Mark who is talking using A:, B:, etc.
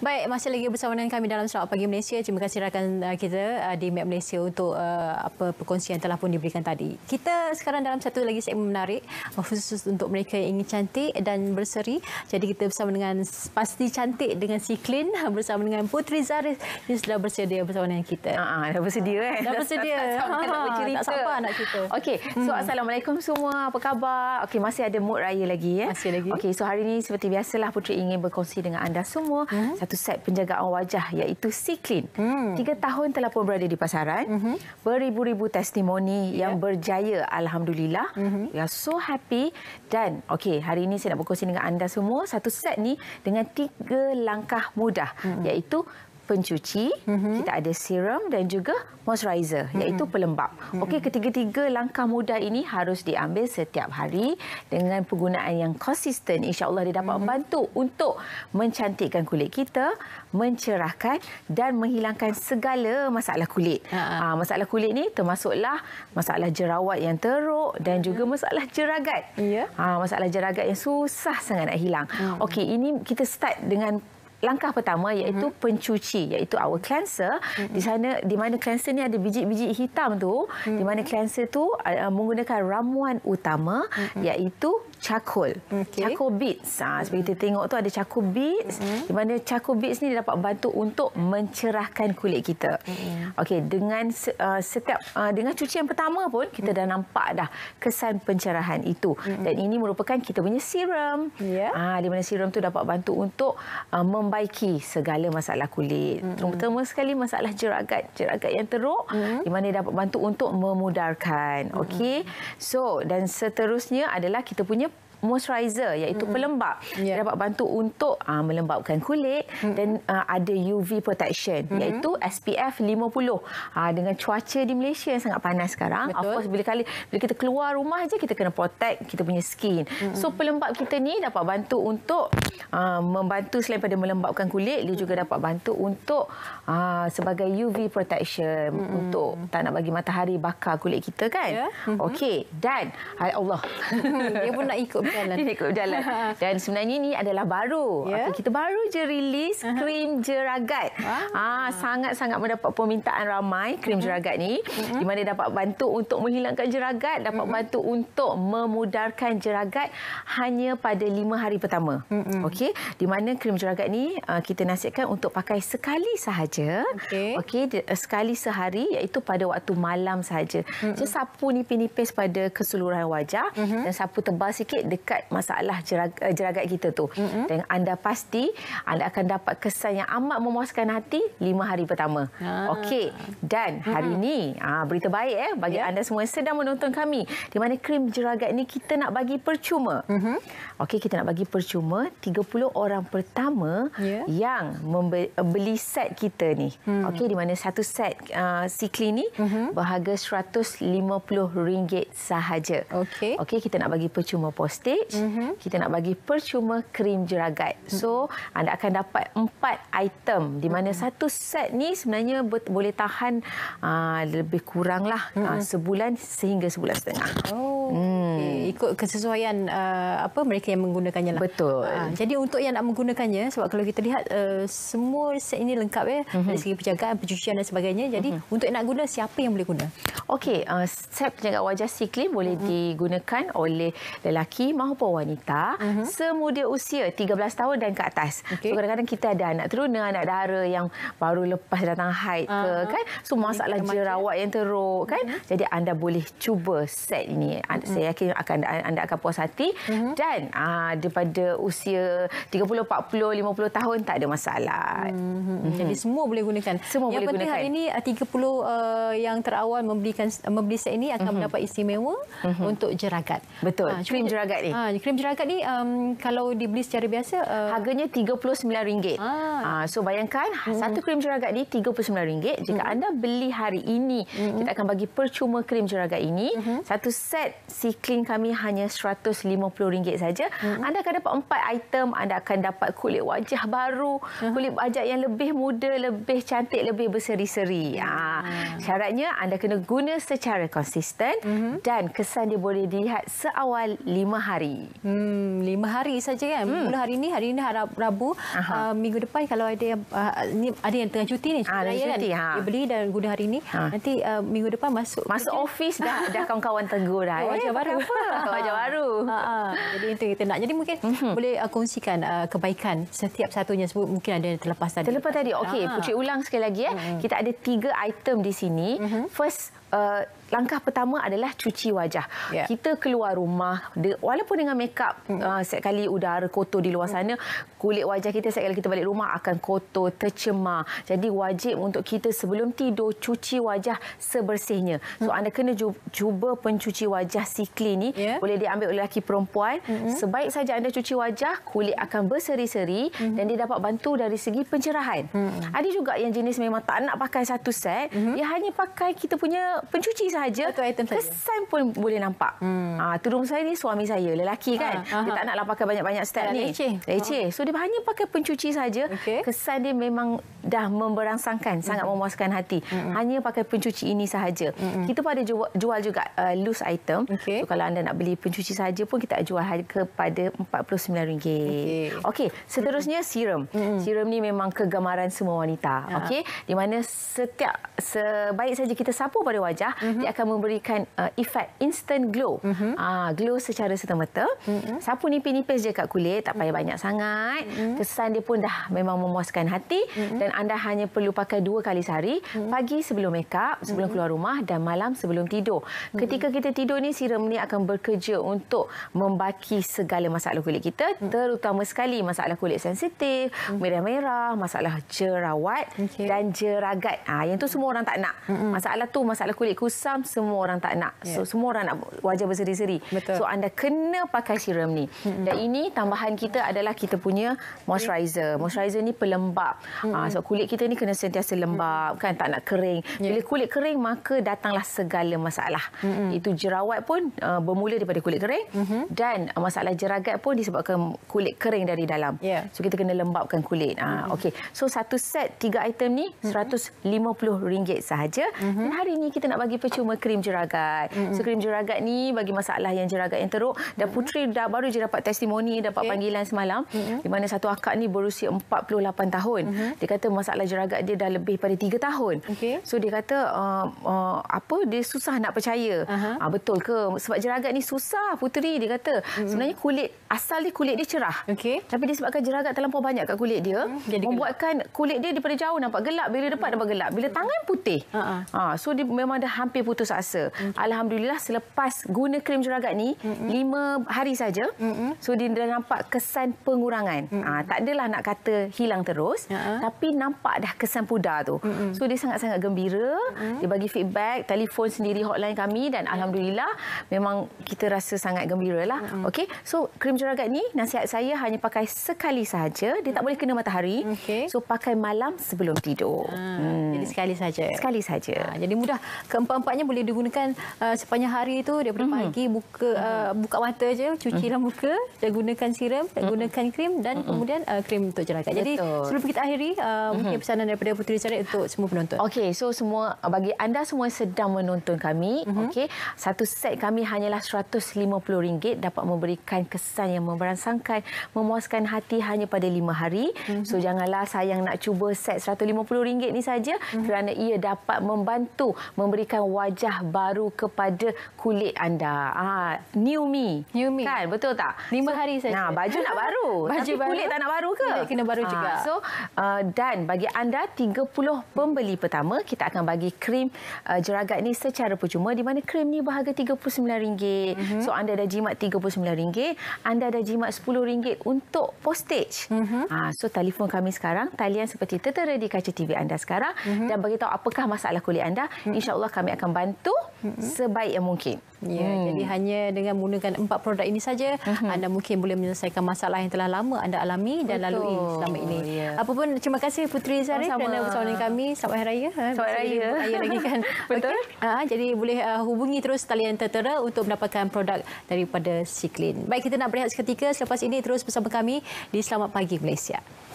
A: Baik, masih lagi bersama dengan kami dalam Selamat Pagi Malaysia. Terima kasih rakan uh, kita uh, di Map Malaysia untuk uh, apa perkongsian telah pun diberikan tadi. Kita sekarang dalam satu lagi segmen menarik khusus untuk mereka yang ingin cantik dan berseri. Jadi kita bersama dengan pasti cantik dengan si Clean bersama dengan Putri Zaris yang sudah bersedia bersama dengan kita. Ha, dah bersedia kan? Dah bersedia. Tak sabar nak
B: cerita. Okey, so hmm. Assalamualaikum semua. Apa khabar? Okey, masih ada mood raya lagi. Ya? Masih lagi. Okey, so hari ini seperti biasalah Putri ingin berkongsi dengan anda semua. Hmm? satu set penjagaan wajah iaitu c Hmm. Tiga tahun telah pun berada di pasaran. Mm -hmm. Beribu-ribu testimoni yeah. yang berjaya Alhamdulillah. Mm -hmm. We are so happy. Dan okay, hari ini saya nak berkongsi dengan anda semua satu set ni dengan tiga langkah mudah mm -hmm. iaitu pencuci, mm-hmm. kita ada serum dan juga moisturizer mhm. iaitu mm-hmm. pelembap. Mm-hmm. Okey, ketiga-tiga langkah mudah ini harus diambil setiap hari dengan penggunaan yang konsisten. InsyaAllah dia dapat mhm. membantu mm-hmm. untuk mencantikkan kulit kita, mencerahkan dan menghilangkan segala masalah kulit. Ha. Ha, ah, masalah kulit ni termasuklah masalah jerawat yang teruk dan mhm. juga masalah jeragat. Yeah. Ya. Ha, masalah jeragat yang susah sangat nak hilang. Mm-hmm. Okey, ini kita start dengan langkah pertama iaitu mm -hmm. pencuci iaitu our cleanser mm -hmm. di sana di mana cleanser ni ada biji-biji hitam tu mm -hmm. di mana mhm. cleanser tu uh, menggunakan ramuan utama mm -hmm. iaitu Cakul, Okay. Charcoal beads. Ha, seperti kita tengok tu ada charcoal beads. Mm Di mana charcoal beads ni dapat bantu untuk mencerahkan kulit kita. Mm Okey, dengan uh, setiap uh, dengan cuci yang pertama pun kita mm dah nampak dah kesan pencerahan itu. Mm Dan ini merupakan kita punya serum. Yeah. Ya. Ha, di mana serum tu dapat bantu untuk uh, membaiki segala masalah kulit. Mm -hmm. Terutama sekali masalah jeragat. Jeragat yang teruk mm di mana dapat bantu untuk memudarkan. Okey. So, dan seterusnya adalah kita punya moisturizer iaitu mm -hmm. pelembap. Yeah. dapat bantu untuk uh, ah, melembapkan kulit mm -hmm. dan uh, ada UV protection mm -hmm. iaitu SPF 50. Uh, dengan cuaca di Malaysia yang sangat panas sekarang, Betul. of course bila kali bila kita keluar rumah aja kita kena protect kita punya skin. Mm -hmm. So pelembap kita ni dapat bantu untuk uh, membantu selain pada melembapkan kulit, dia juga dapat bantu untuk uh, sebagai UV protection mm -hmm. untuk tak nak bagi matahari bakar kulit kita kan. Yeah. Mm -hmm. Okey, dan Allah. dia pun nak ikut jalan. Titik berjalan. Dan sebenarnya ini adalah baru. Yeah. Okay, kita baru je rilis krim jeragat. Ah, ah Sangat-sangat ah. mendapat permintaan ramai krim jeragat ni. di mana dapat bantu untuk menghilangkan jeragat, dapat bantu untuk memudarkan jeragat hanya pada lima hari pertama. okay. Di mana krim jeragat ni ah, kita nasihatkan untuk pakai sekali sahaja. Okay. Okay, eh, sekali sehari iaitu pada waktu malam sahaja. Mm -hmm. Sapu nipis-nipis pada keseluruhan wajah mm -hmm. dan sapu tebal sikit dekat masalah jeragat, eh, jeragat kita tu. Mm -hmm. Dan anda pasti anda akan dapat kesan yang amat memuaskan hati lima hari pertama. Ah. Okey. Dan hari mm -hmm. berita baik eh bagi yeah. anda semua yang sedang menonton kami. Di mana krim jeragat ini kita nak bagi percuma. Mm -hmm. Okey, kita nak bagi percuma 30 orang pertama yeah. yang membeli eh, set kita ni. Mm -hmm. Okey, di mana satu set uh, ah, Sikli ni mm -hmm. berharga RM150 sahaja. Okey. Okey, kita nak bagi percuma posting cantik, mm -hmm. kita nak bagi percuma krim jeragat. So, mm -hmm. anda akan dapat empat item di mana mm -hmm. satu set ni sebenarnya boleh tahan uh, lebih kuranglah mm -hmm. uh, sebulan sehingga sebulan setengah. Oh. Hmm. Hmm. ikut kesesuaian
A: uh, apa mereka yang menggunakannya lah. Betul. Uh, jadi untuk yang nak menggunakannya sebab kalau kita lihat uh, semua set ini lengkap ya mm-hmm. dari segi penjagaan, pencucian dan sebagainya. Jadi mm-hmm. untuk yang nak guna siapa yang boleh
B: guna? Okey, uh, set penjaga wajah Sikli boleh mm-hmm. digunakan oleh lelaki maupun wanita mm-hmm. semuda usia 13 tahun dan ke atas. Okay. So kadang-kadang kita ada anak teruna, anak dara yang baru lepas datang haid uh-huh. ke kan. So masalah jerawat yang teruk kan. Mm-hmm. Jadi anda boleh cuba set ini. Mm-hmm. Saya yakin akan anda, anda akan puas hati mm -hmm. dan aa, ah, daripada usia 30 40 50 tahun tak ada masalah. Mm -hmm. Mm -hmm. Jadi semua boleh gunakan. Semua yang boleh penting gunakan. hari
A: ini 30 ah, uh, ah, yang terawal membelikan membeli set ini akan mm -hmm. mendapat istimewa mm -hmm. untuk jeragat. Betul. Aa, krim jeragat ni. Aa,
B: krim jeragat ni um, kalau dibeli secara biasa uh, harganya RM39. Ah so bayangkan mm -hmm. satu krim jeragat ni RM39 jika mm -hmm. anda beli hari ini mm -hmm. kita akan bagi percuma krim jeragat ini mm -hmm. satu set si clean kami hanya RM150 saja. Hmm. Anda akan dapat empat item. Anda akan dapat kulit wajah baru, hmm. kulit wajah yang lebih muda, lebih cantik, lebih berseri-seri. Ha. Hmm. Syaratnya anda kena guna secara konsisten hmm. dan kesan dia boleh dilihat seawal lima hari. Hmm, lima hari saja kan? Hmm. Mula
A: hari ini, hari ini harap Rabu. Uh, minggu depan kalau ada yang, uh, ni, ada yang tengah cuti ni. Cuti ha, cuti, kan? ha. Dia beli dan guna hari ini. Ha. Nanti uh, minggu depan masuk. Masuk kerja. ofis dah, dah kawan-kawan tegur dah. Oh, eh, baru apa? Wajah baru. Ha-ha. Jadi itu kita nak. Jadi mungkin mm-hmm. boleh uh, kongsikan uh, kebaikan setiap satunya sebut mungkin ada yang terlepas tadi. Terlepas
B: tadi. Okey, Putri ulang sekali lagi eh. Mm-hmm. Kita ada tiga item di sini. Mm-hmm. First uh, langkah pertama adalah cuci wajah. Yeah. Kita keluar rumah de, walaupun dengan makeup mm. uh, setiap kali udara kotor di luar mm. sana, kulit wajah kita setiap kali kita balik rumah akan kotor, tercemar. Jadi wajib untuk kita sebelum tidur cuci wajah sebersihnya. Mm. So hmm. anda kena cuba pencuci wajah Siklin ni yeah. boleh diambil oleh lelaki perempuan. Mm. Sebaik saja anda cuci wajah, kulit akan berseri-seri mm. dan dia dapat bantu dari segi pencerahan. Mm. Ada juga yang jenis memang tak nak pakai satu set, mm. dia hanya pakai kita punya pencuci saja Satu item kesan pun boleh nampak. Hmm. Ah, tudung saya ni suami saya, lelaki kan. Ah, dia tak naklah pakai banyak-banyak step ni. Leceh. So dia hanya pakai pencuci saja, okay. kesan dia memang dah memberangsangkan, hmm. sangat memuaskan hati. Hmm. Hanya pakai pencuci ini sahaja. Hmm. Kita pun ada jual, juga uh, loose item. Okay. So kalau anda nak beli pencuci saja pun kita jual kepada RM49. Okey. Okay, seterusnya hmm. serum. Hmm. Serum ni memang kegemaran semua wanita. Ha. Okey. Di mana setiap sebaik saja kita sapu pada wanita, wajah mm -hmm. dia mhm. akan memberikan uh, efek instant glow. Mm -hmm. uh, glow secara serta-merta. Mm -hmm. Sapu nipis-nipis je kat kulit, tak payah mhm. banyak sangat. Mm -hmm. Kesan dia pun dah memang memuaskan hati mm -hmm. dan anda hanya perlu pakai dua kali sehari, mm -hmm. pagi sebelum makeup, sebelum mm -hmm. keluar rumah dan malam sebelum tidur. Mm -hmm. Ketika kita tidur ni serum ni akan bekerja untuk membaki segala masalah kulit kita, mm -hmm. terutama sekali masalah kulit sensitif, mhm. merah-merah, mm -hmm. masalah jerawat okay. dan jeragat. Ah ha, yang tu semua orang tak nak. Mm -hmm. Masalah tu masalah kulit kusam semua orang tak nak. Yeah. So semua orang nak wajah berseri-seri. So anda kena pakai serum ni. hmm Dan ini tambahan kita adalah kita punya moisturizer. hmm Moisturizer ni pelembap. hmm ah, Ha, so kulit kita ni kena sentiasa lembap hmm kan tak nak kering. Yeah. Bila kulit kering maka datanglah segala masalah. hmm Itu jerawat pun uh, bermula daripada kulit kering hmm dan uh, masalah jeragat pun disebabkan kulit kering dari dalam. Yeah. So kita kena lembapkan kulit. Ha, hmm okay. So satu set tiga item ni RM150 mm-hmm. sahaja. hmm Dan hari ini kita nak bagi percuma krim jeragat. Mm -hmm. So krim jeragat ni bagi masalah yang jeragat yang teruk. Dan mm -hmm. puteri dah baru je dapat testimoni, dapat panggilan semalam. Mm -hmm. Di mana satu akak ni berusia 48 tahun. Mm -hmm. Dia kata masalah jeragat dia dah lebih pada 3 tahun. Okay. So dia kata uh, uh, apa dia susah nak percaya. Uh -huh. uh, betul ke? Sebab jeragat ni susah puteri dia kata. Mm -hmm. Sebenarnya kulit asal dia kulit dia cerah. Okay. Tapi disebabkan jeragat terlalu banyak kat kulit dia. Mm -hmm. Membuatkan kulit dia daripada jauh nampak gelap. Bila dapat mm -hmm. nampak gelap. Bila tangan putih. Uh -huh. uh, so dia memang memang dah hampir putus asa. Okay. Alhamdulillah selepas guna krim juragat ni 5 mm -mm. hari saja. Mm -mm. So dia dah nampak kesan pengurangan. Mm -mm. Ha, tak adalah nak kata hilang terus uh ya. -huh. tapi nampak dah kesan pudar tu. Mm -mm. So dia sangat-sangat gembira. Mm -mm. Dia bagi feedback telefon sendiri hotline kami dan alhamdulillah memang kita rasa sangat gembiralah. Mm -mm. Okey. So krim juragat ni nasihat saya hanya pakai sekali saja. Dia tak mm. boleh kena matahari. Okay. So pakai malam sebelum tidur. Ha, hmm. Jadi sekali saja. Sekali saja. Ha, jadi mudah keempat-empatnya
A: boleh digunakan uh, sepanjang hari itu daripada mm -hmm. pagi buka uh, buka mata aje cuci mm -hmm. muka dan gunakan serum dan mhm. gunakan krim dan mm -hmm. kemudian uh, krim untuk jerawat. Betul. Jadi sebelum kita akhiri
B: uh, mm -hmm. mungkin pesanan daripada Puteri Cari untuk semua penonton. Okey so semua bagi anda semua sedang menonton kami mm -hmm. okey satu set kami hanyalah RM150 dapat memberikan kesan yang memberansangkan memuaskan hati hanya pada 5 hari. Mm -hmm. So janganlah sayang nak cuba set RM150 ni saja mm -hmm. kerana ia dapat membantu mem memberikan wajah baru kepada kulit anda. Ah, new me. New me. Kan, betul tak? Lima so, hari saja. Nah, baju nak baru. baju Tapi baru. kulit tak nak baru ke? Kulit kena baru ah, juga. So, uh, dan bagi anda 30 pembeli pertama, kita akan bagi krim uh, jeragat ni secara percuma di mana krim ni berharga RM39. Mm -hmm. So, anda dah jimat RM39, anda dah jimat RM10 untuk postage. Mm -hmm. ah, so, telefon kami sekarang, talian seperti tertera di kaca TV anda sekarang mm -hmm. dan bagi tahu apakah masalah kulit anda. Mm -hmm. InsyaAllah insyaallah kami akan bantu sebaik yang mungkin. Ya, hmm. jadi hanya dengan menggunakan empat produk ini saja hmm.
A: anda mungkin boleh menyelesaikan masalah yang telah lama anda alami dan Betul. lalui selama ini. Yeah. Apa pun terima kasih Putri Zari oh, kerana bersama dengan kami. Selamat hari raya. Ha, Selamat hari raya. lagi kan. Betul. Okay. Ha, jadi boleh uh, hubungi terus talian tertera untuk mendapatkan produk daripada Siklin. Baik kita nak berehat seketika selepas ini terus bersama kami di Selamat Pagi Malaysia.